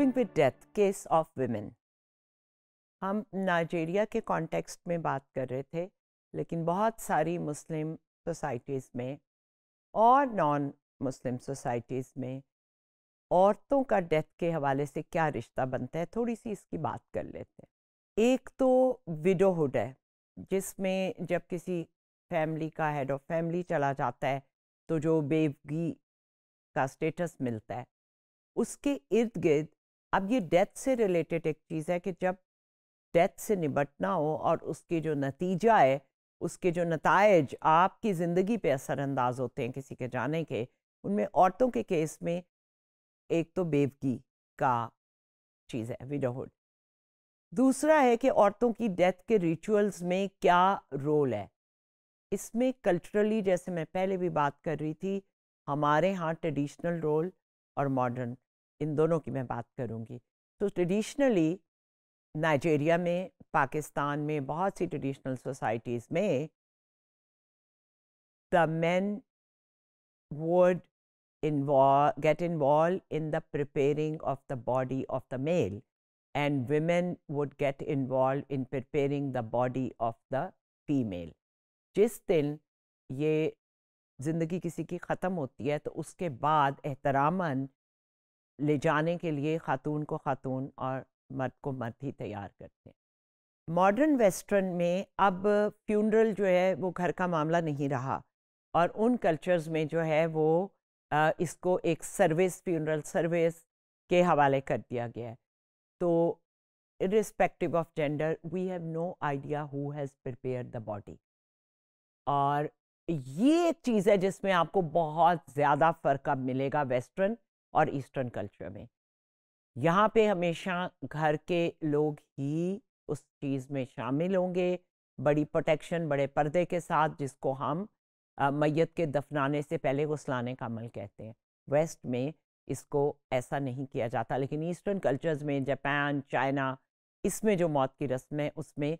coping with death case of women हम Nigeria के context में बात कर रहे थे लेकिन बहुत सारी मुस्लिम सोसाइटीज़ में और नॉन मुस्लिम सोसाइटीज़ में औरतों का डेथ के हवाले से क्या रिश्ता बनता है थोड़ी सी इसकी बात कर लेते हैं एक तो विडोहुड है जिसमें जब किसी फैमिली का हेड ऑफ फैमिली चला जाता है तो जो बेवगी का स्टेटस मिलता है उसके इर्द गिर्द अब ये डेथ से रिलेटेड एक चीज़ है कि जब डेथ से निपटना हो और उसके जो नतीजा है उसके जो नतज आपकी ज़िंदगी पे असरानंदाज होते हैं किसी के जाने के उनमें औरतों के केस में एक तो बेवकी का चीज़ है विडोहुड दूसरा है कि औरतों की डेथ के रिचुअल्स में क्या रोल है इसमें कल्चरली जैसे मैं पहले भी बात कर रही थी हमारे यहाँ ट्रेडिशनल रोल और मॉडर्न इन दोनों की मैं बात करूँगी तो ट्रेडिशनली नाइजेरिया में पाकिस्तान में बहुत सी ट्रेडिशनल सोसाइटीज़ में the man would involve get involve in the preparing of the body of the male and women would get involve in preparing the body of the female जिस दिन ये ज़िंदगी किसी की ख़त्म होती है तो उसके बाद एहतरामन ले जाने के लिए खातून को खातून और मर्द को मर्द ही तैयार करते हैं मॉडर्न वेस्टर्न में अब फ्यूनरल जो है वो घर का मामला नहीं रहा और उन कल्चर्स में जो है वो आ, इसको एक सर्विस फ्यूनरल सर्विस के हवाले कर दिया गया है तो irrespective of gender we have no idea who has prepare the body और ये एक चीज़ है जिसमें आपको बहुत ज़्यादा फ़र्क अब मिलेगा वेस्टर्न और ईस्टर्न कल्चर में यहाँ पे हमेशा घर के लोग ही उस चीज़ में शामिल होंगे बड़ी प्रोटेक्शन बड़े पर्दे के साथ जिसको हम मैत के दफनाने से पहले घुसलाने का अमल कहते हैं वेस्ट में इसको ऐसा नहीं किया जाता लेकिन ईस्टर्न कल्चर्स में जापान चाइना इसमें जो मौत की रस्म है उसमें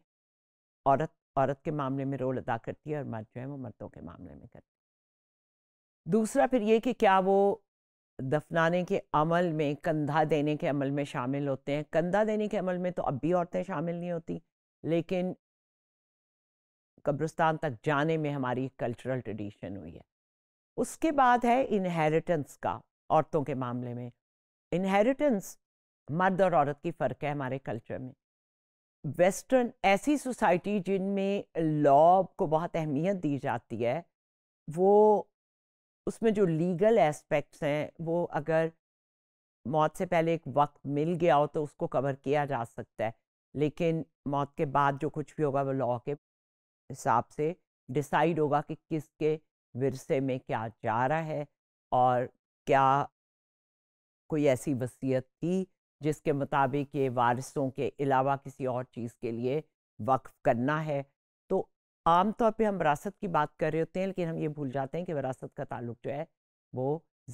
औरत औरत के मामले में रोल अदा करती है और मर्द जो है वो मर्दों के मामले में करती है दूसरा फिर ये कि क्या वो दफनाने के अमल में कंधा देने के अमल में शामिल होते हैं कंधा देने के अमल में तो अब भी औरतें शामिल नहीं होती लेकिन कब्रिस्तान तक जाने में हमारी कल्चरल ट्रेडिशन हुई है उसके बाद है इनहेरिटेंस का औरतों के मामले में इनहेरिटेंस मर्द और औरत की फ़र्क है हमारे कल्चर में वेस्टर्न ऐसी सोसाइटी जिनमें लॉ को बहुत अहमियत दी जाती है वो उसमें जो लीगल एस्पेक्ट्स हैं वो अगर मौत से पहले एक वक्त मिल गया हो तो उसको कवर किया जा सकता है लेकिन मौत के बाद जो कुछ भी होगा वो लॉ के हिसाब से डिसाइड होगा कि किसके विरसे में क्या जा रहा है और क्या कोई ऐसी वसीयत थी जिसके मुताबिक ये वारिसों के अलावा किसी और चीज़ के लिए वक्फ करना है आमतौर पे हम विरासत की बात कर रहे होते हैं लेकिन हम ये भूल जाते हैं कि विरासत का ताल्लुक जो है वो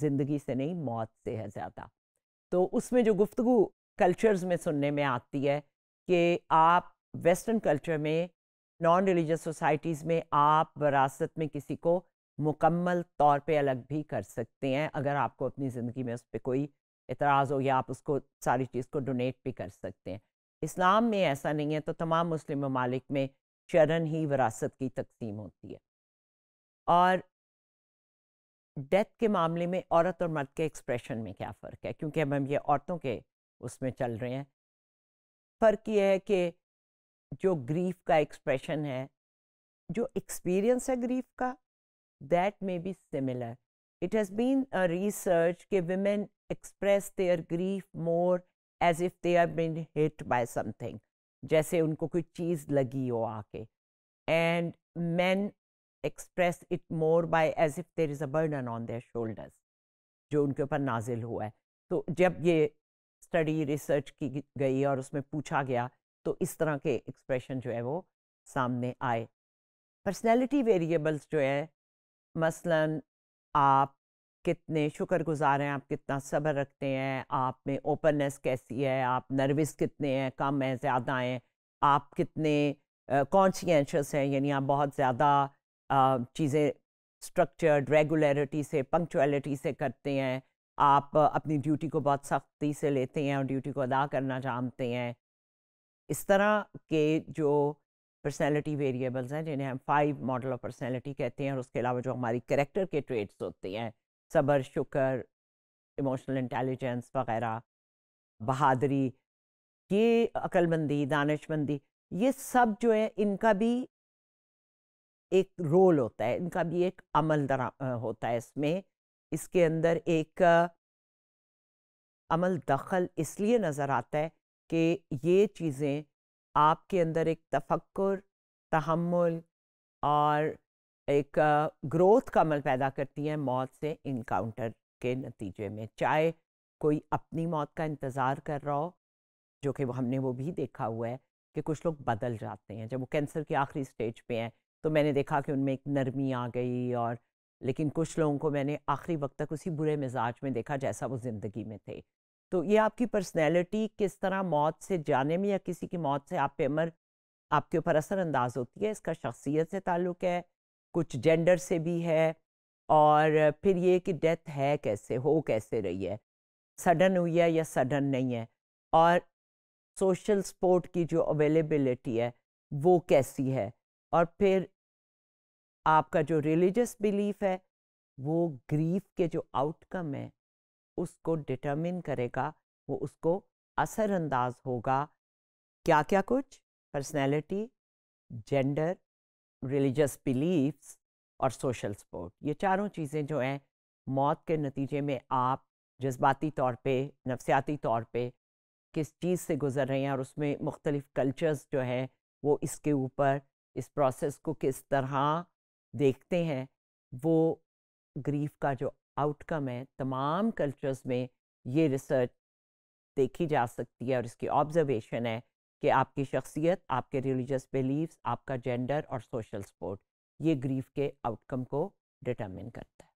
ज़िंदगी से नहीं मौत से है ज़्यादा तो उसमें जो गुफ्तु कल्चर्स में सुनने में आती है कि आप वेस्टर्न कल्चर में नॉन रिलीजस सोसाइटीज़ में आप विरासत में किसी को मुकम्मल तौर पे अलग भी कर सकते हैं अगर आपको अपनी ज़िंदगी में उस पर कोई एतराज़ हो या आप उसको सारी चीज़ को डोनेट भी कर सकते हैं इस्लाम में ऐसा नहीं है तो तमाम मुस्लिम ममालिक में शरण ही विरासत की तकसीम होती है और डेथ के मामले में औरत और मर्द के एक्सप्रेशन में क्या फ़र्क है क्योंकि अब हम ये औरतों के उसमें चल रहे हैं फ़र्क ये है कि जो ग्रीफ का एक्सप्रेशन है जो एक्सपीरियंस है ग्रीफ का that may be similar it has been research के women express their grief more as if they are been hit by something जैसे उनको कोई चीज़ लगी हो आके and man express it more by as if there is a burden on their shoulders जो उनके ऊपर नाजिल हुआ है तो जब ये स्टडी रिसर्च की गई और उसमें पूछा गया तो इस तरह के एक्सप्रेशन जो है वो सामने आए पर्सनैलिटी वेरिएबल्स जो है मसलन आप कितने शुक्रगुजार हैं आप कितना सब्र रखते हैं आप में ओपननेस कैसी है आप नर्वस कितने हैं कम हैं ज़्यादा हैं आप कितने कॉन्शियशस हैं यानी आप बहुत ज़्यादा चीज़ें स्ट्रक्चर्ड रेगुलरिटी से पंक्चुअलिटी से करते हैं आप अपनी ड्यूटी को बहुत सख्ती से लेते हैं और ड्यूटी को अदा करना जानते हैं इस तरह के जो पर्सनैलिटी वेरिएबल्स हैं जिन्हें हम फाइव मॉडल ऑफ पर्सनैलिटी कहते हैं और उसके अलावा जो हमारी करेक्टर के ट्रेड्स होते हैं सबर शुक्र इमोशनल इंटेलिजेंस वगैरह बहादरी ये अकलमंदी दानशमंदी ये सब जो है इनका भी एक रोल होता है इनका भी एक अमल दरा होता है इसमें इसके अंदर एक अमल दखल इसलिए नज़र आता है कि ये चीज़ें आपके अंदर एक तफ़क् तहमुल और एक ग्रोथ का अमल पैदा करती हैं मौत से इनकाउंटर के नतीजे में चाहे कोई अपनी मौत का इंतज़ार कर रहा हो जो कि हमने वो भी देखा हुआ है कि कुछ लोग बदल जाते हैं जब वो कैंसर की आखिरी स्टेज पे हैं तो मैंने देखा कि उनमें एक नरमी आ गई और लेकिन कुछ लोगों को मैंने आखिरी वक्त तक उसी बुरे मिजाज में देखा जैसा वो ज़िंदगी में थे तो ये आपकी पर्सनैलिटी किस तरह मौत से जाने में या किसी की मौत से आप पे अमर आपके ऊपर असर अंदाज होती है इसका शख्सियत से ताल्लुक़ है कुछ जेंडर से भी है और फिर ये कि डेथ है कैसे हो कैसे रही है सडन हुई है या सडन नहीं है और सोशल सपोर्ट की जो अवेलेबिलिटी है वो कैसी है और फिर आपका जो रिलीजियस बिलीफ है वो ग्रीफ के जो आउटकम है उसको डिटरमिन करेगा वो उसको असरअंदाज होगा क्या क्या कुछ पर्सनैलिटी जेंडर रिलीजस बिलीफ्स और सोशल सपोर्ट ये चारों चीज़ें जो हैं मौत के नतीजे में आप जज्बाती तौर पे नफसियाती तौर पे किस चीज़ से गुज़र रहे हैं और उसमें मुख्तलिफ़ कल्चर्स जो हैं वो इसके ऊपर इस प्रोसेस को किस तरह देखते हैं वो ग्रीफ का जो आउटकम है तमाम कल्चर्स में ये रिसर्च देखी जा सकती है और इसकी ऑब्जर्वेशन है कि आपकी शख्सियत आपके रिलीजस बिलीव्स आपका जेंडर और सोशल सपोर्ट ये ग्रीफ के आउटकम को डिटर्मिन करता है